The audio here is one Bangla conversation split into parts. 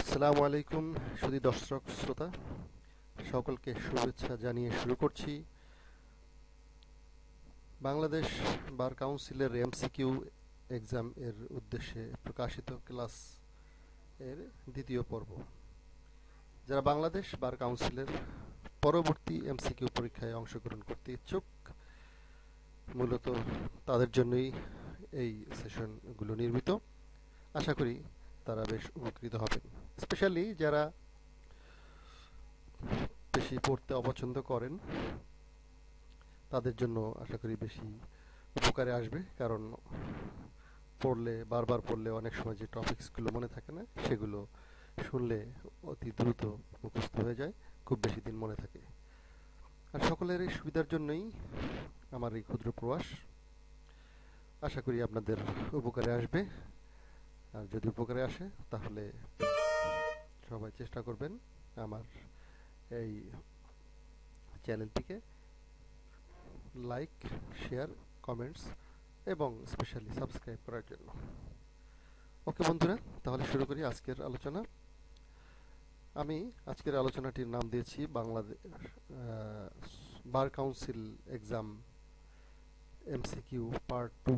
আসসালামু আলাইকুম শুধু দর্শক শ্রোতা সকলকে শুভেচ্ছা জানিয়ে শুরু করছি বাংলাদেশ বার কাউন্সিলের এমসিকিউ এক্সাম এর উদ্দেশ্যে প্রকাশিত ক্লাস এর দ্বিতীয় পর্ব যারা বাংলাদেশ বার কাউন্সিলের পরবর্তী এমসিকিউ পরীক্ষায় অংশগ্রহণ করতে ইচ্ছুক মূলত তাদের জন্যই এই সেশনগুলো নির্মিত আশা করি তারা বেশ উপকৃত হবেন স্পেশালি যারা বেশি পড়তে অপছন্দ করেন তাদের জন্য আশা করি বেশি উপকারে আসবে কারণ পড়লে বারবার পড়লে অনেক সময় যে টপিকসগুলো মনে থাকে না সেগুলো শুনলে অতি দ্রুত মুখস্থ হয়ে যায় খুব বেশি দিন মনে থাকে আর সকলের এই সুবিধার জন্যই আমার এই ক্ষুদ্র প্রয়াস আশা করি আপনাদের উপকারে আসবে আর যদি উপকারে আসে তাহলে সবাই চেষ্টা করবেন আমার এই চ্যানেলটিকে লাইক শেয়ার কমেন্টস এবং স্পেশালি সাবস্ক্রাইব করার জন্য ওকে বন্ধুরা তাহলে শুরু করি আজকের আলোচনা আমি আজকের আলোচনাটির নাম দিয়েছি Bangladesh bar council exam MCQ part two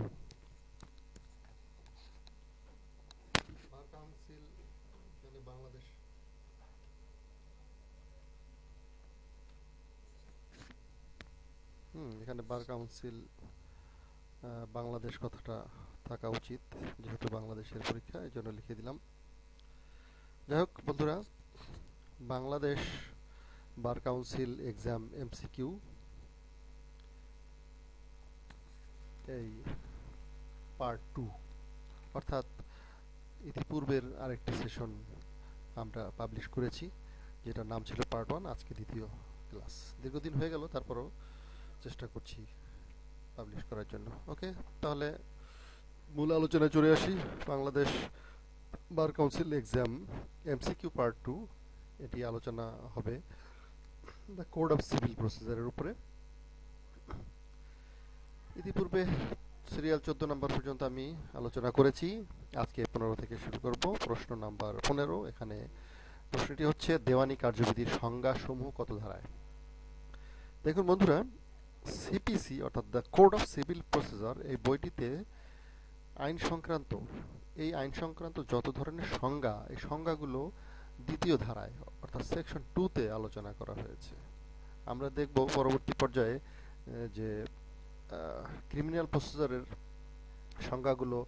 এখানে বার কাউন্সিল বাংলাদেশ কথাটা থাকা উচিত যেহেতু বাংলাদেশের পরীক্ষা এই জন্য লিখে দিলাম যাই হোক বন্ধুরা Bangladesh bar council exam MCQ এই পার্ট টু অর্থাৎ ইতিপূর্বের আরেকটি সেশন আমরা পাবলিশ করেছি যেটা নাম ছিল পার্ট ওয়ান আজকে দ্বিতীয় ক্লাস দীর্ঘদিন হয়ে গেল তারপরও চেষ্টা করছি পাবলিশ করার জন্য ওকে তাহলে মূল আলোচনায় চলে আসি Bangladesh bar council exam MCQ part two এটি আলোচনা হবে দ্য কোড অফ সিভিল প্রসিজারের উপরে ইতিপূর্বে সিরিয়াল চোদ্দ নাম্বার পর্যন্ত আমি আলোচনা করেছি আজকে পনেরো থেকে শুরু করব প্রশ্ন নাম্বার পনেরো এখানে প্রশ্নটি হচ্ছে দেওয়ানি কার্যবিধির সংজ্ঞা সমূহ কত ধারায় দেখুন বন্ধুরা সিপিসি অর্থাৎ the code of civil procedure এই বইটিতে আইন সংক্রান্ত এই আইন সংক্রান্ত যত ধরনের সংজ্ঞা এই সংজ্ঞাগুলো দ্বিতীয় ধারায় অর্থাৎ সেকশন টুতে আলোচনা করা হয়েছে আমরা দেখব পরবর্তী পর্যায়ে যে ক্রিমিনাল প্রসিজারের সংজ্ঞাগুলো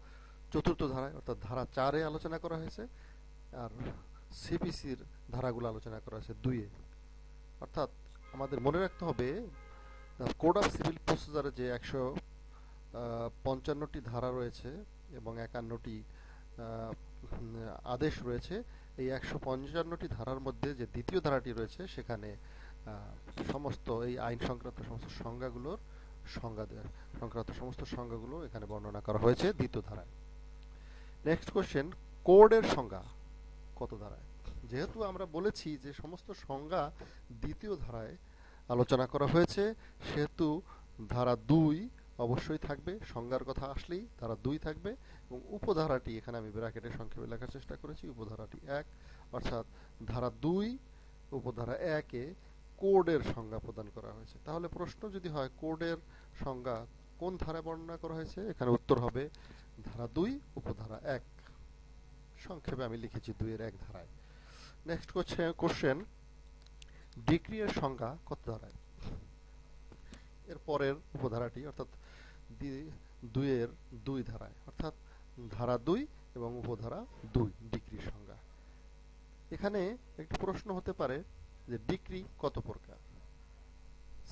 চতুর্থ ধারায় অর্থাৎ ধারা চারে আলোচনা করা হয়েছে আর সিপিসির ধারাগুলো আলোচনা করা হয়েছে দুইয়ে অর্থাৎ আমাদের মনে রাখতে হবে কোড অফ সিভিল প্রসিজারে যে একশো পঞ্চান্নটি ধারা রয়েছে এবং একান্নটি আদেশ রয়েছে এই একশো পঞ্চান্নটি ধারার মধ্যে যে দ্বিতীয় ধারাটি রয়েছে সেখানে সমস্ত এই আইন সংক্রান্ত সমস্ত সংজ্ঞাগুলোর সংজ্ঞা সংক্রান্ত সমস্ত সংজ্ঞাগুলো এখানে বর্ণনা করা হয়েছে দ্বিতীয় ধারায় নেক্সট কোশ্চেন কোডের সংজ্ঞা কত ধারায় যেহেতু আমরা বলেছি যে সমস্ত সংজ্ঞা দ্বিতীয় ধারায় আলোচনা করা হয়েছে সেহেতু ধারা দুই অবশ্যই থাকবে সংজ্ঞার কথা আসলেই ধারা দুই থাকবে এবং উপধারাটি এখানে আমি ব্র্যাকেটে সংক্ষেপে লেখার চেষ্টা করেছি উপধারাটি এক অর্থাৎ ধারা দুই উপধারা একে কোডের সংজ্ঞা প্রদান করা হয়েছে তাহলে প্রশ্ন যদি হয় কোডের সংজ্ঞা কোন ধারায় বর্ণনা করা হয়েছে এখানে উত্তর হবে ধারা দুই উপধারা এক সংক্ষেপে আমি লিখেছি দুইয়ের এক ধারায় নেক্সট কোশ্চেন ডিগ্রি এর সংজ্ঞা কত দাঁড়ায় এর পরের উপধারাটি অর্থাৎ দুইয়ের দুই ধারায় অর্থাৎ ধারা দুই এবং উপধারা দুই ডিক্রির সংজ্ঞা এখানে একটি প্রশ্ন হতে পারে যে ডিক্রি কত প্রকার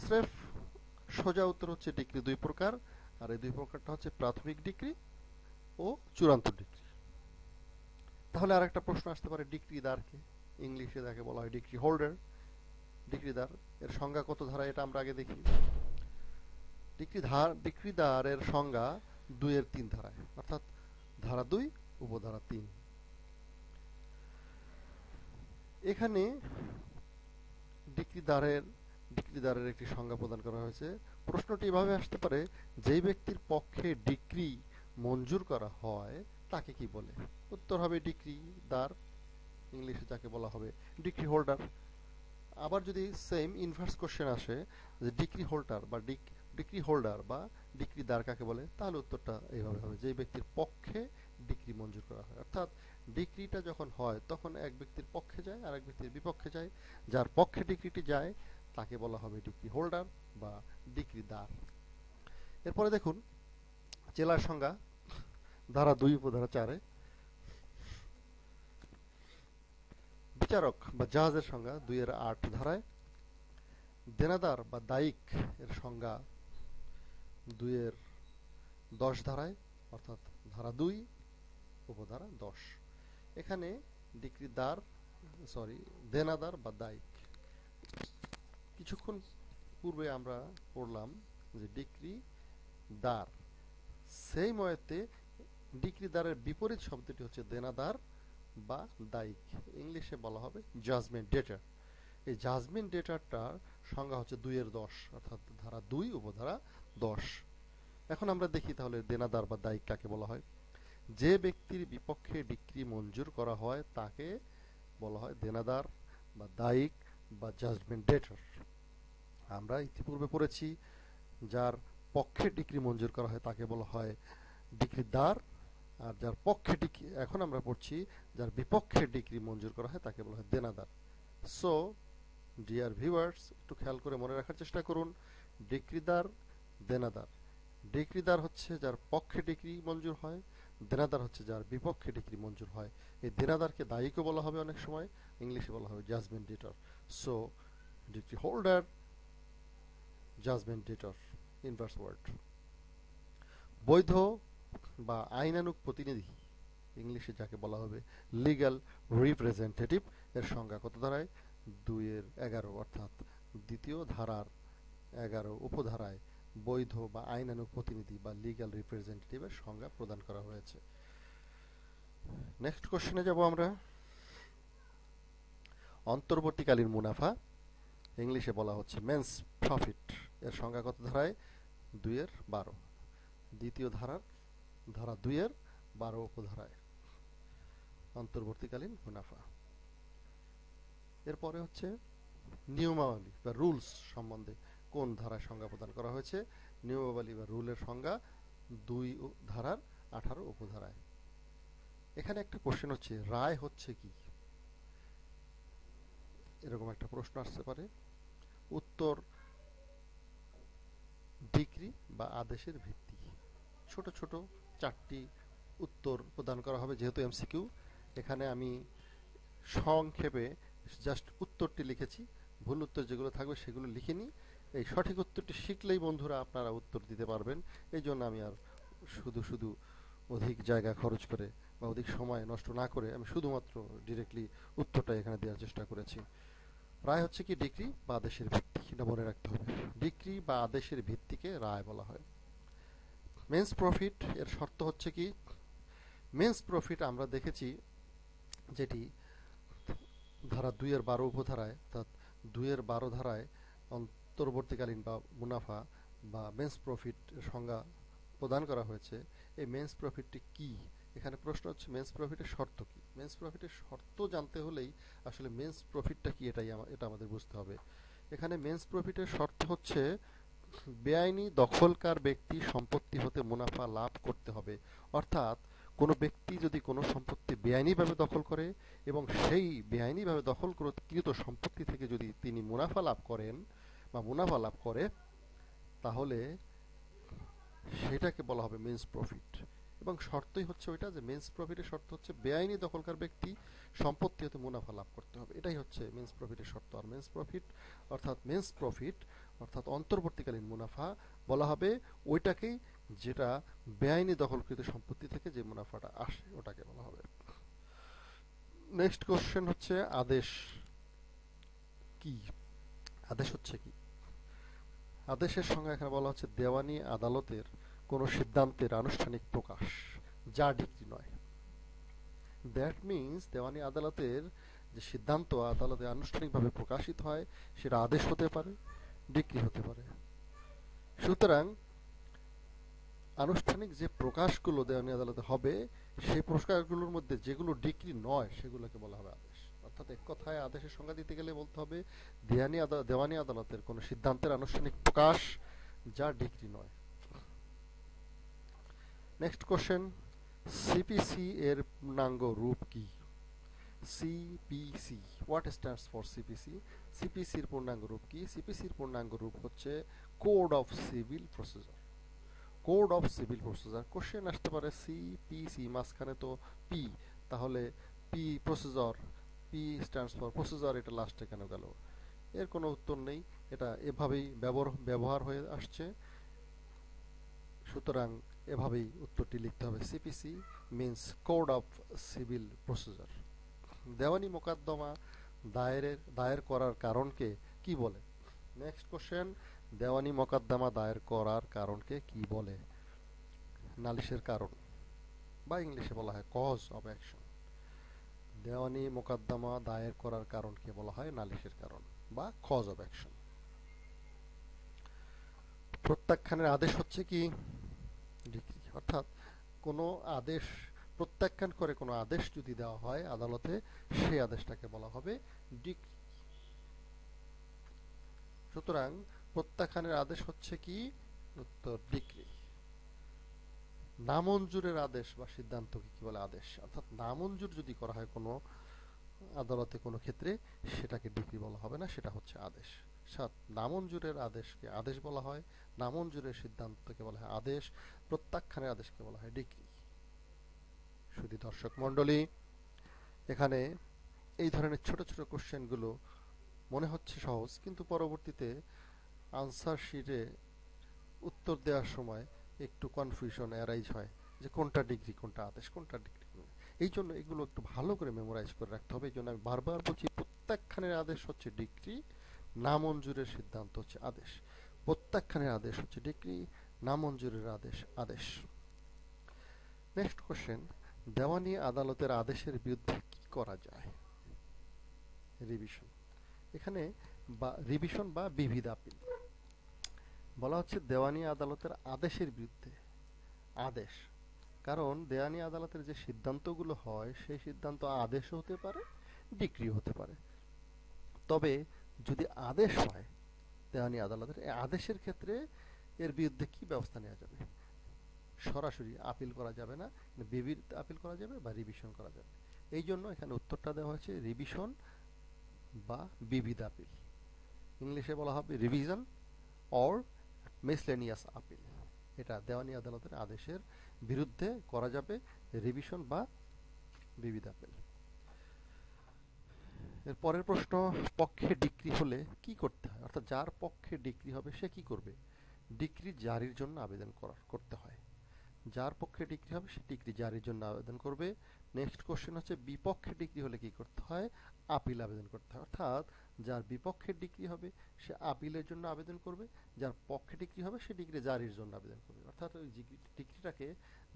স্রেফ সোজা উত্তর হচ্ছে ডিগ্রি দুই প্রকার আর এই দুই প্রকারটা হচ্ছে প্রাথমিক ডিগ্রি ও চূড়ান্ত ডিগ্রি তাহলে আর একটা প্রশ্ন আসতে পারে দ্বারকে ইংলিশে তাকে বলা হয় ডিগ্রি হোল্ডার ডিক্রিদার এর সংজ্ঞা কত ধারা এটা আমরা আগে দেখি ডিক্রিধার ডিক্রিদারের সংজ্ঞা দুইয়ের তিন ধারায় অর্থাৎ ধারা দুই উপধারা তিন এখানে ডিক্রিদারের ডিক্রিদারের একটি সংজ্ঞা প্রদান করা হয়েছে প্রশ্নটি এভাবে আসতে পারে যেই ব্যক্তির পক্ষে ডিক্রি মঞ্জুর করা হয় তাকে কি বলে উত্তর হবে ডিক্রিদার ইংলিশে যাকে বলা হবে ডিক্রি হোল্ডার আবার যদি সেম ইনভার্স কোশ্চেন আসে যে ডিগ্রি হোল্ডার বা ডিগ্রি হোল্ডার বা ডিগ্রি দ্বার কাকে বলে তাহলে উত্তরটা এইভাবে হবে যে ব্যক্তির পক্ষে ডিগ্রি মঞ্জুর করা হয় অর্থাৎ ডিগ্রিটা যখন হয় তখন এক ব্যক্তির পক্ষে যায় আর এক ব্যক্তির বিপক্ষে যায় যার পক্ষে ডিগ্রিটি যায় তাকে বলা হবে ডিগ্রি হোল্ডার বা ডিগ্রি দ্বার এরপরে দেখুন জেলার সংজ্ঞা ধারা দুই উপধারা চারে বিচারক বা জাহাজের সংজ্ঞা দুইয়ের আট ধারায় দেনাদার বা দায়িক এর সংজ্ঞা দুইয়ের দশ ধারায় অর্থাৎ ধারা দুই উপধারা দশ এখানে বিক্রিদার সরি দেনাদার বা দায়িক কিছুক্ষণ পূর্বে আমরা পড়লাম যে ডিক্রি দার সেই ময়েতে ডিক্রিদারের বিপরীত শব্দটি হচ্ছে দেনাদার বা দায়িক ইংলিশে বলা হবে জাজমেন্ট ডেটার এই জাজমেন্ট ডেটারটার সংজ্ঞা হচ্ছে দুইয়ের দশ অর্থাৎ ধারা দুই উপধারা দশ এখন আমরা দেখি তাহলে দেনাদার বা দায়িক কাকে বলা হয় যে ব্যক্তির বিপক্ষে বিক্রি মঞ্জুর করা হয় তাকে বলা হয় দেনাদার বা দায়িক বা জাজমেন্ট ডেটার আমরা ইতিপূর্বে পড়েছি যার পক্ষে ডিক্রি মঞ্জুর করা হয় তাকে বলা হয় ডিক্রিদার আর যার পক্ষে ডিক্রি এখন আমরা পড়ছি যার বিপক্ষে ডিক্রি মঞ্জুর করা হয় তাকে বলা হয় দেনাদার সো ডিয়ার ভিউয়ার্স একটু খেয়াল করে মনে রাখার চেষ্টা করুন ডিক্রিদার দেনাদার ডিক্রিদার হচ্ছে যার পক্ষে ডিক্রি মঞ্জুর হয় দেনাদার হচ্ছে যার বিপক্ষে ডিগ্রি মঞ্জুর হয় এই দেনাদারকে দায়ীকে বলা হবে অনেক সময় ইংলিশে বলা হবে judgment debtor so decree holder judgment debtor inverse word বৈধ বা আইনানুক প্রতিনিধি ইংলিশে যাকে বলা হবে লিগাল রিপ্রেজেন্টেটিভ এর সংজ্ঞা কত ধারায় দুইয়ের এগারো অর্থাৎ দ্বিতীয় ধারার এগারো উপধারায় বৈধ বা আইনানুক প্রতিনিধি বা লিগাল রিপ্রেজেন্টেটিভের সংজ্ঞা প্রদান করা হয়েছে নেক্সট কোশ্চেনে যাব আমরা অন্তর্বর্তীকালীন মুনাফা ইংলিশে বলা হচ্ছে মেন্স প্রফিট এর সংজ্ঞা কত ধারায় দুইয়ের বারো দ্বিতীয় ধারার ধারা দুই এর বারো উপধারায় অন্তর্বর্তীকালীন মুনাফা এরপরে হচ্ছে নিয়মাবলী বা রুলস সম্বন্ধে কোন ধারায় সংজ্ঞা প্রদান করা হয়েছে নিয়মাবলী বা রুলের সংজ্ঞা দুই ধারার আঠারো উপধারায় এখানে একটা কোশ্চেন হচ্ছে রায় হচ্ছে কি এরকম একটা প্রশ্ন আসতে পারে উত্তর ডিগ্রি বা আদেশের ভিত্তি ছোট ছোট চারটি উত্তর প্রদান করা হবে যেহেতু এমসিকিউ এখানে আমি সংক্ষেপে জাস্ট উত্তরটি লিখেছি ভুল উত্তর যেগুলো থাকবে সেগুলো লিখিনি এই সঠিক উত্তরটি শিখলেই বন্ধুরা আপনারা উত্তর দিতে পারবেন এই জন্য আমি আর শুধু শুধু অধিক জায়গা খরচ করে বা অধিক সময় নষ্ট না করে আমি শুধুমাত্র ডিরেক্টলি উত্তরটা এখানে দেওয়ার চেষ্টা করেছি রায় হচ্ছে কি ডিগ্রি বা আদেশের ভিত্তি এটা মনে রাখতে হবে ডিগ্রি বা আদেশের ভিত্তিকে রায় বলা হয় মেন্স প্রফিট এর শর্ত হচ্ছে কি মেন্স প্রফিট আমরা দেখেছি যেটি ধারা দুইয়ের বারো উপধারায় অর্থাৎ দুইয়ের বারো ধারায় অন্তর্বর্তীকালীন বা মুনাফা বা মেন্স প্রফিট সংজ্ঞা প্রদান করা হয়েছে এই মেন্স প্রফিটটি কি এখানে প্রশ্ন হচ্ছে মেন্স প্রফিটের শর্ত কি মেন্স প্রফিটের শর্ত জানতে হলেই আসলে মেন্স প্রফিটটা কি এটাই এটা আমাদের বুঝতে হবে এখানে মেন্স প্রফিটের শর্ত হচ্ছে বেআইনি দখলকার ব্যক্তি সম্পত্তি হতে মুনাফা লাভ করতে হবে অর্থাৎ কোনো ব্যক্তি যদি কোনো সম্পত্তি বেআইনিভাবে দখল করে এবং সেই বেআইনিভাবে দখলকৃত সম্পত্তি থেকে যদি তিনি মুনাফা লাভ করেন বা মুনাফা লাভ করে তাহলে সেটাকে বলা হবে মেন্স প্রফিট এবং শর্তই হচ্ছে ওইটা যে মেন্স প্রফিটের শর্ত হচ্ছে বেআইনি দখলকার ব্যক্তি সম্পত্তি হতে মুনাফা লাভ করতে হবে এটাই হচ্ছে মেন্স প্রফিটের শর্ত আর মেন্স প্রফিট অর্থাৎ মেন্স প্রফিট অর্থাৎ অন্তর্বর্তীকালীন মুনাফা বলা হবে ওইটাকেই যেটা বেআইনি দখলকৃত সম্পত্তি থেকে যে মুনাফাটা আসে ওটাকে বলা হবে নেক্সট কোশ্চেন হচ্ছে আদেশ কি আদেশ হচ্ছে কি আদেশের সঙ্গে এখানে বলা হচ্ছে দেওয়ানি আদালতের কোনো সিদ্ধান্তের আনুষ্ঠানিক প্রকাশ যা ডিগ্রি নয় দ্যাট মিনস দেওয়ানি আদালতের যে সিদ্ধান্ত আদালতে আনুষ্ঠানিকভাবে প্রকাশিত হয় সেটা আদেশ হতে পারে বিক্রি হতে পারে সুতরাং আনুষ্ঠানিক যে প্রকাশগুলো দেওয়ানি আদালতে হবে সেই প্রকাশগুলোর মধ্যে যেগুলো ডিক্রি নয় সেগুলোকে বলা হবে আদেশ অর্থাৎ এক কথায় আদেশের সংজ্ঞা দিতে গেলে বলতে হবে দেওয়ানি দেওয়ানি আদালতের কোনো সিদ্ধান্তের আনুষ্ঠানিক প্রকাশ যা ডিক্রি নয় নেক্সট কোশ্চেন সিপিসি এর পূর্ণাঙ্গ রূপ কী CPC what stands for CPC সিপিসির পূর্ণাঙ্গ রূপ কি সিপিসির পূর্ণাঙ্গ রূপ হচ্ছে code of civil procedure code of civil procedure question আসতে পারে সিপিসি মাঝখানে তো পি তাহলে P procedure P stands for procedure এটা লাস্টে কেন গেল এর কোনো উত্তর নেই এটা এভাবেই ব্যবহার ব্যবহার হয়ে আসছে সুতরাং এভাবেই উত্তরটি লিখতে হবে CPC means code of civil procedure দেওয়ানি মোকদ্দমা দায়ের দায়ের করার কারণকে কি বলে নেক্সট কোশ্চেন দেওয়ানি মোকদ্দমা দায়ের করার কারণকে কি বলে নালিশের কারণ বা ইংলিশে বলা হয় কজ অব অ্যাকশন দেওয়ানি মোকদ্দমা দায়ের করার কারণকে বলা হয় নালিশের কারণ বা কজ অব অ্যাকশন প্রত্যাখ্যানের আদেশ হচ্ছে কি অর্থাৎ কোনো আদেশ প্রত্যাখ্যান করে কোনো আদেশ যদি দেওয়া হয় আদালতে সেই আদেশটাকে বলা হবে ডিক সুতরাং প্রত্যাখ্যানের আদেশ হচ্ছে কি উত্তর ডিক্রি নামঞ্জুরের আদেশ বা সিদ্ধান্তকে কি বলে আদেশ অর্থাৎ নামঞ্জুর যদি করা হয় কোনো আদালতে কোনো ক্ষেত্রে সেটাকে ডিক্রি বলা হবে না সেটা হচ্ছে আদেশ নামঞ্জুরের আদেশকে আদেশ বলা হয় নামঞ্জুরের সিদ্ধান্তকে বলা হয় আদেশ প্রত্যাখ্যানের আদেশকে বলা হয় ডিক্রি সুধী দর্শক মন্ডলী এখানে এই ধরনের ছোট ছোট কোশ্চেনগুলো মনে হচ্ছে সহজ কিন্তু পরবর্তীতে আনসার শিটে উত্তর দেওয়ার সময় একটু কনফিউশন অ্যারাইজ হয় যে কোনটা ডিগ্রি কোনটা আদেশ কোনটা ডিগ্রি এই জন্য এগুলো একটু ভালো করে মেমোরাইজ করে রাখতে হবে এই জন্য আমি বারবার বলছি প্রত্যাখ্যানের আদেশ হচ্ছে ডিগ্রি মঞ্জুরের সিদ্ধান্ত হচ্ছে আদেশ প্রত্যাখ্যানের আদেশ হচ্ছে ডিগ্রি নামঞ্জুরের আদেশ আদেশ নেক্সট কোশ্চেন দেওয়ানি আদালতের আদেশের বিরুদ্ধে কি করা যায় রিভিশন এখানে বা রিভিশন বা বিবিধ আপিল বলা হচ্ছে দেওয়ানি আদালতের আদেশের বিরুদ্ধে আদেশ কারণ দেওয়ানি আদালতের যে সিদ্ধান্তগুলো হয় সেই সিদ্ধান্ত আদেশ হতে পারে ডিক্রি হতে পারে তবে যদি আদেশ হয় দেওয়ানি আদালতের আদেশের ক্ষেত্রে এর বিরুদ্ধে কি ব্যবস্থা নেওয়া যাবে সরাসরি আপিল করা যাবে না বেবির আপিল করা যাবে বা রিভিশন করা যাবে এই জন্য এখানে উত্তরটা দেওয়া হয়েছে রিভিশন বা বিবিধ আপিল ইংলিশে বলা হবে রিভিশন অর মিসলেনিয়াস আপিল এটা দেওয়ানি আদালতের আদেশের বিরুদ্ধে করা যাবে রিভিশন বা বিবিধ আপিল এর পরের প্রশ্ন পক্ষে ডিক্রি হলে কি করতে হয় অর্থাৎ যার পক্ষে ডিক্রি হবে সে কি করবে ডিক্রি জারির জন্য আবেদন করতে হয় যার পক্ষে ডিগ্রি হবে সে ডিগ্রি জারির জন্য আবেদন করবে নেক্সট কোশ্চেন হচ্ছে বিপক্ষে ডিগ্রি হলে কি করতে হয় আপিল আবেদন করতে হয় অর্থাৎ যার বিপক্ষে ডিগ্রি হবে সে আপিলের জন্য আবেদন করবে যার পক্ষে ডিগ্রি হবে সে ডিগ্রি জারির জন্য আবেদন করবে অর্থাৎ ওই ডিগ্রিটাকে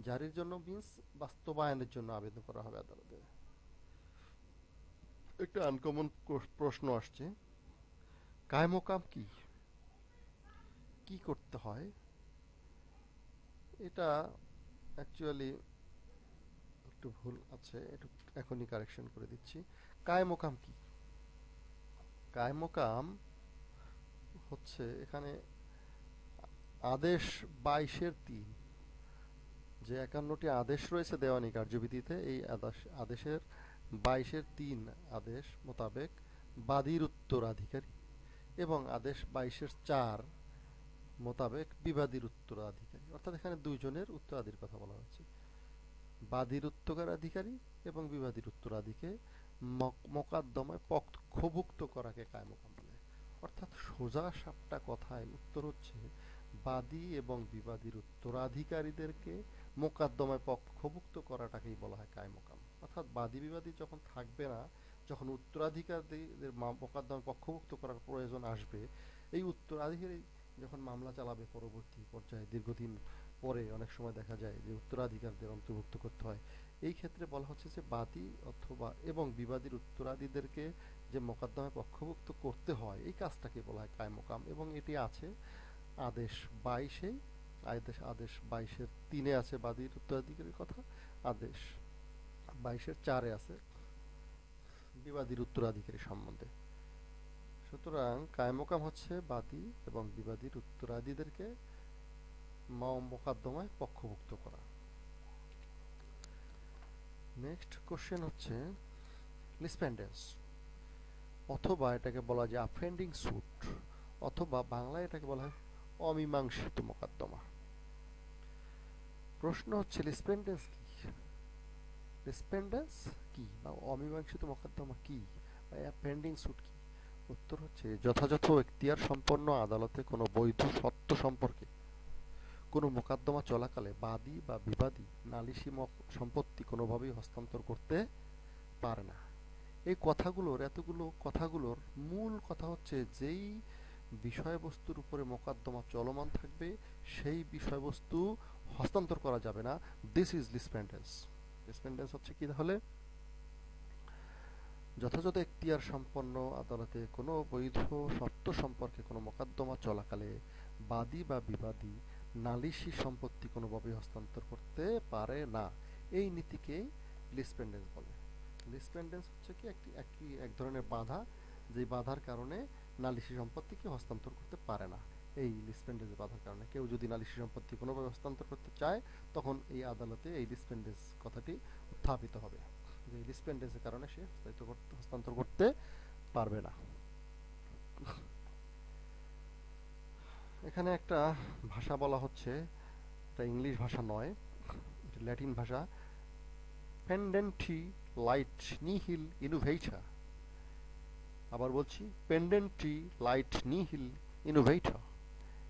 জারির জন্য মিন্স বাস্তবায়নের জন্য আবেদন করা হবে আদালতে একটা আনকমন প্রশ্ন আসছে কায়মকাম কি কি করতে হয় এটা অ্যাকচুয়ালি একটু ভুল আছে একটু এখনই কারেকশন করে দিচ্ছি কায়মোকাম কি কায়মোকাম হচ্ছে এখানে আদেশ বাইশের তিন যে একান্নটি আদেশ রয়েছে দেওয়ানি কার্যবিধিতে এই আদেশ আদেশের বাইশের তিন আদেশ মোতাবেক বাদীর উত্তরাধিকারী এবং আদেশ বাইশের চার মোতাবেক বিবাদীর উত্তরাধিকারী অর্থাৎ এখানে দুইজনের উত্তরাধির কথা বলা হয়েছে বাদীর উত্তরাধিকারী এবং বিবাদীর উত্তরাধিকে মোকাদ্দমায় পক্ষভুক্ত করাকে কায়মকাম বলে অর্থাৎ সোজা সাপটা কথায় উত্তর হচ্ছে বাদী এবং বিবাদীর উত্তরাধিকারীদেরকে মোকাদ্দমায় পক্ষভুক্ত করাটাকেই বলা হয় কায়মকাম অর্থাৎ বাদী বিবাদী যখন থাকবে না যখন উত্তরাধিকারীদের মোকাদ্দমায় পক্ষভুক্ত করার প্রয়োজন আসবে এই উত্তরাধিকারী যখন মামলা চালাবে পরবর্তী পর্যায়ে দীর্ঘদিন পরে অনেক সময় দেখা যায় যে উত্তরাধিকারদের অন্তর্ভুক্ত করতে হয় এই ক্ষেত্রে বলা হচ্ছে যে বাদী অথবা এবং বিবাদীর উত্তরাধিদেরকে যে মোকদ্দমায় পক্ষভুক্ত করতে হয় এই কাজটাকে বলা হয় মোকাম এবং এটি আছে আদেশ বাইশে আদেশ আদেশ বাইশের তিনে আছে বাদীর উত্তরাধিকারের কথা আদেশ বাইশের চারে আছে বিবাদীর উত্তরাধিকারী সম্বন্ধে সুতরাং কায়মোকাম হচ্ছে বাদী এবং বিবাদীর উত্তরাদিদেরকে মোকদ্দমায় পক্ষভুক্ত করা নেক্সট কোশ্চেন হচ্ছে লিসপেন্ডেন্স অথবা এটাকে বলা যায় আফেন্ডিং স্যুট অথবা বাংলায় এটাকে বলা হয় অমীমাংসিত মোকদ্দমা প্রশ্ন হচ্ছে লিসপেন্ডেন্স কি লিসপেন্ডেন্স কি বা অমীমাংসিত মোকদ্দমা কি বা অ্যাপেন্ডিং স্যুট কি উত্তর হচ্ছে যথাযথ এখতিয়ার সম্পন্ন আদালতে কোনো বৈধ সত্য সম্পর্কে কোনো মোকদ্দমা চলাকালে বাদী বা বিবাদী নালিশি সম্পত্তি কোনোভাবেই হস্তান্তর করতে পারে না এই কথাগুলোর এতগুলো কথাগুলোর মূল কথা হচ্ছে যেই বিষয়বস্তুর উপরে মোকদ্দমা চলমান থাকবে সেই বিষয়বস্তু হস্তান্তর করা যাবে না দিস ইজ ডিসপেন্ডেন্স ডিসপেন্ডেন্স হচ্ছে কি তাহলে যথাযথ এখতিয়ার সম্পন্ন আদালতে কোনো বৈধ শর্ত সম্পর্কে কোনো মোকদ্দমা চলাকালে বাদী বা বিবাদী নালিশি সম্পত্তি কোনোভাবে হস্তান্তর করতে পারে না এই নীতিকে লিসপেন্ডেন্স বলে লিসপেন্ডেন্স হচ্ছে কি একটি একটি এক ধরনের বাধা যে বাধার কারণে নালিশি সম্পত্তিকে হস্তান্তর করতে পারে না এই লিসপেন্ডেন্স বাধার কারণে কেউ যদি নালিশি সম্পত্তি কোনোভাবে হস্তান্তর করতে চায় তখন এই আদালতে এই লিসপেন্ডেন্স কথাটি উত্থাপিত হবে যে ডিসপেন্ডেন্সের কারণে সে হস্তান্তর করতে পারবে না এখানে একটা ভাষা বলা হচ্ছে এটা ইংলিশ ভাষা নয় এটা ল্যাটিন ভাষা পেন্ডেন্টি লাইট নিহিল ইনোভেইটা আবার বলছি পেন্ডেন্টি লাইট নিহিল ইনোভেইটা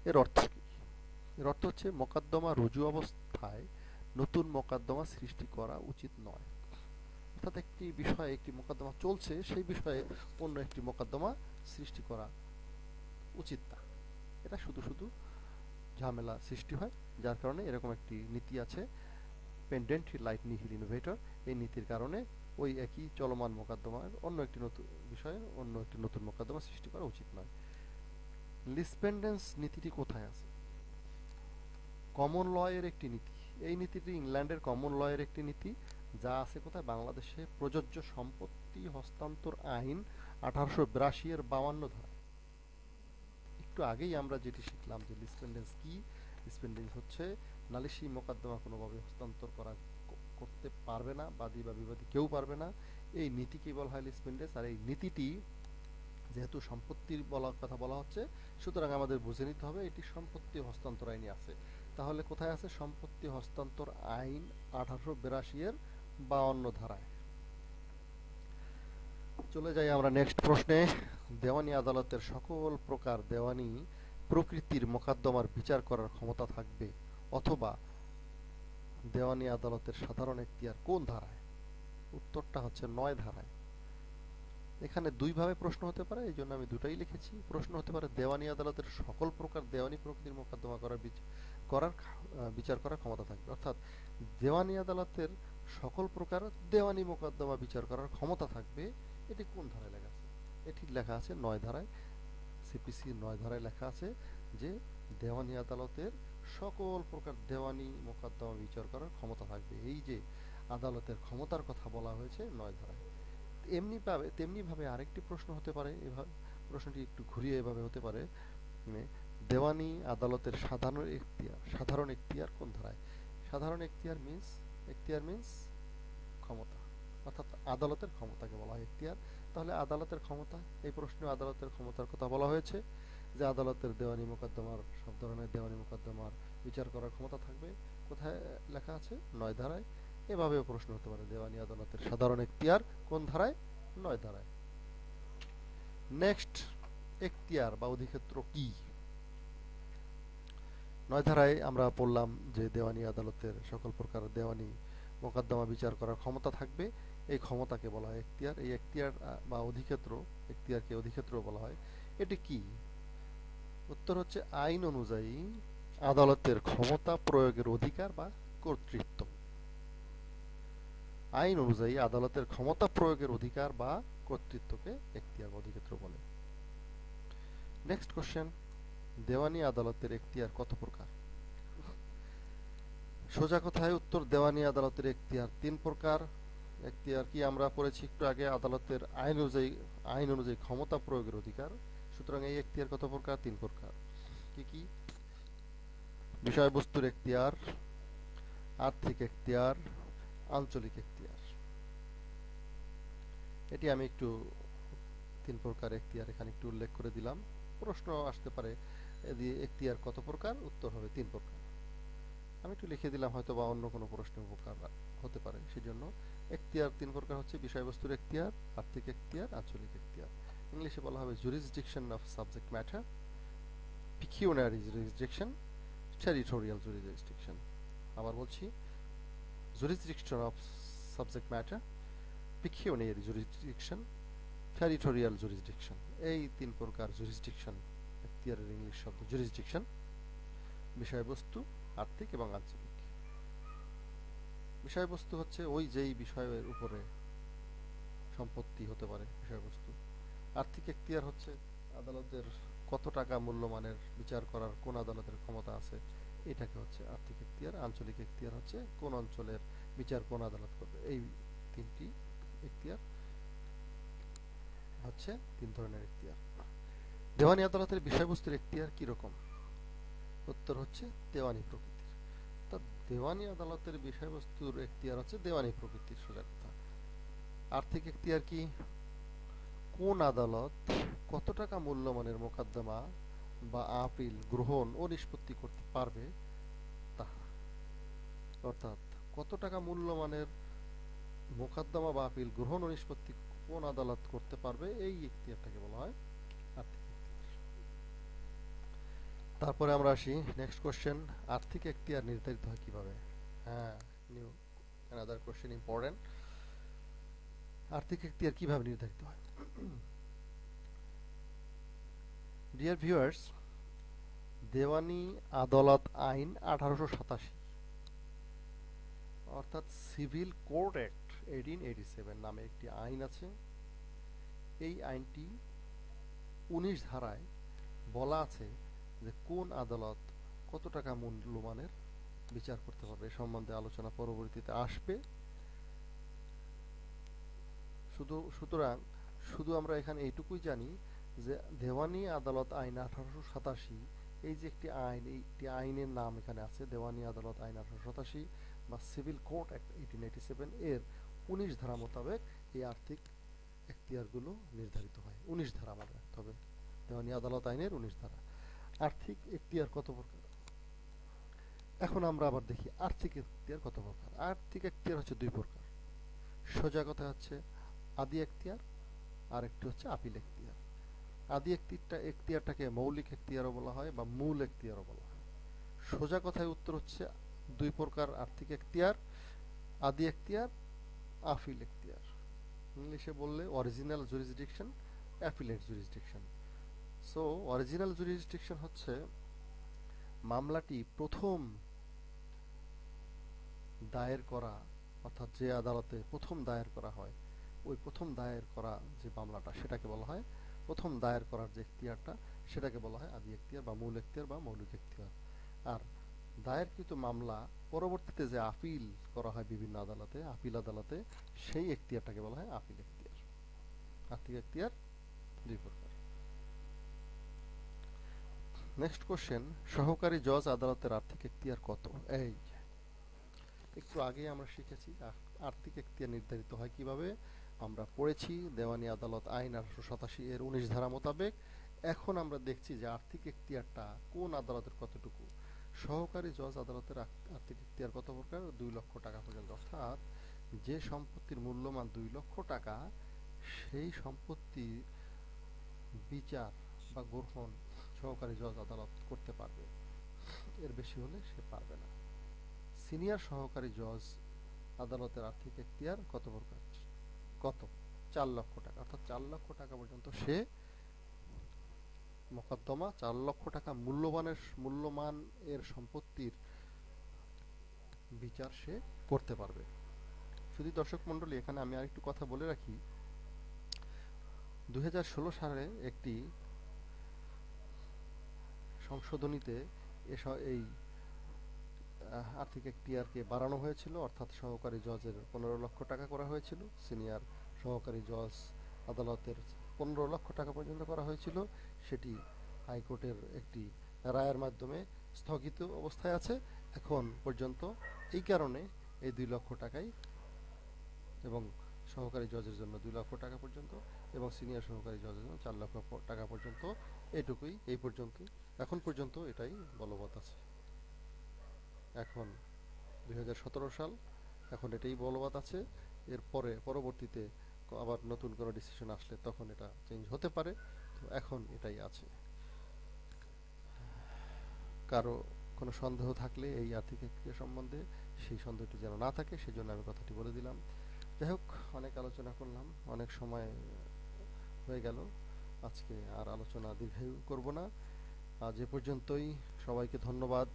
এর অর্থ এর অর্থ হচ্ছে মোকদ্দমা রুজু অবস্থায় নতুন মোকদ্দমা সৃষ্টি করা উচিত নয় অর্থাৎ একটি বিষয়ে একটি মোকদ্দমা চলছে সেই বিষয়ে অন্য একটি মোকদ্দমা সৃষ্টি করা উচিত না এটা শুধু শুধু ঝামেলা সৃষ্টি হয় যার কারণে এরকম একটি নীতি আছে পেন্ডেন্ট লাইট নিহিল ইনোভেটর এই নীতির কারণে ওই একই চলমান মোকদ্দমার অন্য একটি নতুন বিষয়ে অন্য একটি নতুন মোকদ্দমা সৃষ্টি করা উচিত নয় লিসপেন্ডেন্স নীতিটি কোথায় আছে কমন লয়ের একটি নীতি এই নীতিটি ইংল্যান্ডের কমন লয়ের একটি নীতি যা আছে কোথায় বাংলাদেশে প্রযোজ্য সম্পত্তি হস্তান্তর আইন আঠারোশো বিরাশি এর বাউান্ন ধারা একটু আগেই আমরা যেটি শিখলাম যে ডিসপেন্ডেন্স কি ডিসপেন্ডেন্স হচ্ছে নালিশি মোকদ্দমা কোনোভাবে হস্তান্তর করা করতে পারবে না বাদী বা বিবাদী কেউ পারবে না এই নীতিকেই বলা হয় ডিসপেন্ডেন্স আর এই নীতিটি যেহেতু সম্পত্তির বলার কথা বলা হচ্ছে সুতরাং আমাদের বুঝে নিতে হবে এটি সম্পত্তি হস্তান্তর আইনে আছে তাহলে কোথায় আছে সম্পত্তি হস্তান্তর আইন আঠারোশো বিরাশি এর বা অন্য ধারায় চলে যাই আমরা নেক্সট প্রশ্নে দেওয়ানি আদালতের সকল প্রকার দেওয়ানি প্রকৃতির মোকদ্দমার বিচার করার ক্ষমতা থাকবে অথবা দেওয়ানি আদালতের সাধারণ এখতিয়ার কোন ধারায় উত্তরটা হচ্ছে নয় ধারায় এখানে দুইভাবে প্রশ্ন হতে পারে এই জন্য আমি দুটাই লিখেছি প্রশ্ন হতে পারে দেওয়ানি আদালতের সকল প্রকার দেওয়ানি প্রকৃতির মোকদ্দমা করার করার বিচার করার ক্ষমতা থাকবে অর্থাৎ দেওয়ানি আদালতের সকল প্রকার দেওয়ানি মোকদ্দমা বিচার করার ক্ষমতা থাকবে এটি কোন ধারায় লেখা আছে এটি লেখা আছে নয় ধারায় সিপিসি নয় ধারায় লেখা আছে যে দেওয়ানি আদালতের সকল প্রকার দেওয়ানি মোকদ্দমা বিচার করার ক্ষমতা থাকবে এই যে আদালতের ক্ষমতার কথা বলা হয়েছে নয় ধারায় এমনিভাবে তেমনিভাবে আরেকটি প্রশ্ন হতে পারে এভাবে প্রশ্নটি একটু ঘুরিয়ে এভাবে হতে পারে মানে দেওয়ানি আদালতের সাধারণ এখতিয়ার সাধারণ এখতিয়ার কোন ধারায় সাধারণ এখতিয়ার মিন্স এখতিয়ার মিন্স ক্ষমতা অর্থাৎ আদালতের ক্ষমতাকে বলা হয় এখতিয়ার তাহলে আদালতের ক্ষমতা এই প্রশ্নে আদালতের ক্ষমতার কথা বলা হয়েছে যে আদালতের দেওয়ানি মোকদ্দমার সব ধরনের দেওয়ানি মোকদ্দমার বিচার করার ক্ষমতা থাকবে কোথায় লেখা আছে নয় ধারায় এভাবেও প্রশ্ন হতে পারে দেওয়ানি আদালতের সাধারণ এখতিয়ার কোন ধারায় নয় ধারায় নেক্সট এখতিয়ার বা অধিক্ষেত্র কি নয় ধারায় আমরা পড়লাম যে দেওয়ানি আদালতের সকল প্রকার দেওয়ানি মোকদ্দমা বিচার করার ক্ষমতা থাকবে এই ক্ষমতাকে বলা হয় এখতিয়ার এই এখতিয়ার বা অধিক্ষেত্র এখতিয়ারকে অধিক্ষেত্র বলা হয় এটি কি উত্তর হচ্ছে আইন অনুযায়ী আদালতের ক্ষমতা প্রয়োগের অধিকার বা কর্তৃত্ব আইন অনুযায়ী আদালতের ক্ষমতা প্রয়োগের অধিকার বা কর্তৃত্বকে এখতিয়ার অধিক্ষেত্র বলে নেক্সট কোশ্চেন দেওয়ানি আদালতের এখতিয়ার কত প্রকার সোজা কথায় উত্তর দেওয়ানি আদালতের এখতিয়ার তিন প্রকার এখতিয়ার কি আমরা পড়েছি একটু আগে আদালতের আইন অনুযায়ী আইন অনুযায়ী ক্ষমতা প্রয়োগের অধিকার সুতরাং এই এখতিয়ার কত প্রকার তিন প্রকার কি কি বিষয়বস্তুর এখতিয়ার আর্থিক এখতিয়ার আঞ্চলিক এখতিয়ার এটি আমি একটু তিন প্রকার এখতিয়ার এখানে একটু উল্লেখ করে দিলাম প্রশ্ন আসতে পারে এখতিয়ার কত প্রকার উত্তর হবে তিন প্রকার আমি একটু লিখে দিলাম হয়তো বা অন্য কোনো প্রশ্নের উপকার হতে পারে সেজন্য এখতিয়ার তিন প্রকার হচ্ছে বিষয়বস্তুর এখতিয়ার আর্থিক এখতিয়ার আঞ্চলিক এখতিয়ার ইংলিশে বলা হবে jurisdiction of subject matter pecuniary jurisdiction territorial jurisdiction আবার বলছি jurisdiction of subject matter pecuniary jurisdiction territorial jurisdiction এই তিন প্রকার জুরিসডিকশন ইয়ারের ইংলিশ শব্দ জুরিসডিকশন বিষয়বস্তু আর্থিক এবং আঞ্চলিক বিষয়বস্তু হচ্ছে ওই যেই বিষয়ের উপরে সম্পত্তি হতে পারে বিষয়বস্তু আর্থিক এখতিয়ার হচ্ছে আদালতের কত টাকা মূল্যমানের বিচার করার কোন আদালতের ক্ষমতা আছে এটাকে হচ্ছে আর্থিক এখতিয়ার আঞ্চলিক এখতিয়ার হচ্ছে কোন অঞ্চলের বিচার কোন আদালত করবে এই তিনটি এখতিয়ার হচ্ছে তিন ধরনের এখতিয়ার দেওয়ানি আদালতের বিষয়বস্তুর এখতিয়ার কিরকম উত্তর হচ্ছে দেওয়ানি প্রকৃতির তা দেওয়ানি আদালতের বিষয়বস্তুর এখতিয়ার হচ্ছে দেওয়ানি প্রকৃতির সোজা কথা আর্থিক এখতিয়ার কি কোন আদালত কত টাকা মূল্যমানের মোকদ্দমা বা আপিল গ্রহণ ও নিষ্পত্তি করতে পারবে তাহা অর্থাৎ কত টাকা মূল্যমানের মোকদ্দমা বা আপিল গ্রহণ ও নিষ্পত্তি কোন আদালত করতে পারবে এই এখতিয়ারটাকে বলা হয় তারপরে আমরা আসি নেক্সট কোশ্চেন আর্থিক আর নির্ধারিত হয় কিভাবে হ্যাঁ নিউ কোশ্চেন ইম্পর্টেন্ট আর্থিক আর কিভাবে নির্ধারিত হয় ডিয়ার ভিউয়ার্স দেওয়ানি আদালত আইন আঠারোশো সাতাশি অর্থাৎ civil code act eighteen eighty seven নামে একটি আইন আছে এই আইনটি উনিশ ধারায় বলা আছে যে কোন আদালত কত টাকা মূল্যমানের বিচার করতে পারবে এ সম্বন্ধে আলোচনা পরবর্তীতে আসবে শুধু সুতরাং শুধু আমরা এখানে এইটুকুই জানি যে দেওয়ানি আদালত আইন আঠারোশো সাতাশি এই যে একটি আইন এইটি আইনের নাম এখানে আছে দেওয়ানি আদালত আইন আঠারোশো সাতাশি বা civil court act eighteen eighty seven এর উনিশ ধারা মোতাবেক এই আর্থিক এখতিয়ারগুলো নির্ধারিত হয় উনিশ ধারা আমাদের রাখতে হবে দেওয়ানি আদালত আইনের উনিশ ধারা আর্থিক এখতিয়ার কত প্রকার এখন আমরা আবার দেখি আর্থিক এখতিয়ার কত প্রকার আর্থিক এখতিয়ার হচ্ছে দুই প্রকার সোজা কথা হচ্ছে আদি এখতিয়ার আর একটি হচ্ছে আপিল এখতিয়ার আদি একটিটা এখতিয়ারটাকে মৌলিক এখতিয়ারও বলা হয় বা মূল এখতিয়ারও বলা হয় সোজা কথায় উত্তর হচ্ছে দুই প্রকার আর্থিক এখতিয়ার আদি এখতিয়ার আপিল এখতিয়ার ইংলিশে বললে original jurisdiction appellate jurisdiction so original jurisdiction হচ্ছে মামলাটি প্রথম দায়ের করা অর্থাৎ যে আদালতে প্রথম দায়ের করা হয় ওই প্রথম দায়ের করা যে মামলাটা সেটাকে বলা হয় প্রথম দায়ের করার যে এখতিয়ারটা সেটাকে বলা হয় আদি এখতিয়ার বা মূল এখতিয়ার বা মৌলিক এখতিয়ার আর দায়েরকৃত মামলা পরবর্তীতে যে আপিল করা হয় বিভিন্ন আদালতে আপিল আদালতে সেই এখতিয়ারটাকে বলা হয় আপিল এখতিয়ার আর্থিক এখতিয়ার দুই প্রকার নেক্সট কোশ্চেন সহকারী জজ আদালতের আর্থিক এখতিয়ার কত এই একটু আগে আমরা শিখেছি আর্থিক এখতিয়ার নির্ধারিত হয় কিভাবে আমরা পড়েছি দেওয়ানি আদালত আইন আঠারোশো সাতাশি এর উনিশ ধারা মোতাবেক এখন আমরা দেখছি যে আর্থিক এখতিয়ারটা কোন আদালতের কতটুকু সহকারী জজ আদালতের আর্থিক এখতিয়ার কত প্রকার দুই লক্ষ টাকা পর্যন্ত অর্থাৎ যে সম্পত্তির মূল্যমান দুই লক্ষ টাকা সেই সম্পত্তির বিচার বা গ্রহণ সহকারী জজ আদালত করতে পারবে এর বেশি হলে সে পারবে না সিনিয়র সহকারী জজ আদালতের আর্থিক এখতিয়ার কত প্রকার কত চার লক্ষ টাকা অর্থাৎ চার লক্ষ টাকা পর্যন্ত সে মকদ্দমা চার লক্ষ টাকা মূল্যবানের মূল্যমান এর সম্পত্তির বিচার সে করতে পারবে শুধু দর্শক মন্ডলী এখানে আমি আরেকটু কথা বলে রাখি দু সালে একটি সংশোধনীতে এই আর্থিক এক্তিয়ারকে বাড়ানো হয়েছিল অর্থাৎ সহকারী জজের পনেরো লক্ষ টাকা করা হয়েছিল সিনিয়র সহকারী জজ আদালতের পনেরো লক্ষ টাকা পর্যন্ত করা হয়েছিল সেটি হাইকোর্টের একটি রায়ের মাধ্যমে স্থগিত অবস্থায় আছে এখন পর্যন্ত এই কারণে এই দুই লক্ষ টাকাই এবং সহকারী জজের জন্য দুই লক্ষ টাকা পর্যন্ত এবং সিনিয়র সহকারী জজের জন্য চার লক্ষ টাকা পর্যন্ত এটুকুই এই পর্যন্ত এখন পর্যন্ত এটাই বলবৎ আছে এখন দুই সাল এখন এটাই বলবৎ আছে এরপরে পরবর্তীতে আবার নতুন কোনো ডিসিশন আসলে তখন এটা চেঞ্জ হতে পারে তো এখন এটাই আছে কারো কোনো সন্দেহ থাকলে এই আর্থিক সম্বন্ধে সেই সন্দেহটি যেন না থাকে সেজন্য আমি কথাটি বলে দিলাম যাই হোক অনেক আলোচনা করলাম অনেক সময় হয়ে গেল আজকে আর আলোচনা দীর্ঘায়ু করব না আজ এ পর্যন্তই সবাইকে ধন্যবাদ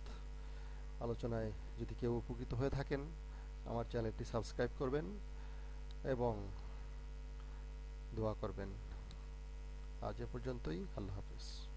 আলোচনায় যদি কেউ উপকৃত হয়ে থাকেন আমার চ্যানেলটি সাবস্ক্রাইব করবেন এবং দোয়া করবেন আজ এ পর্যন্তই আল্লাহ হাফিজ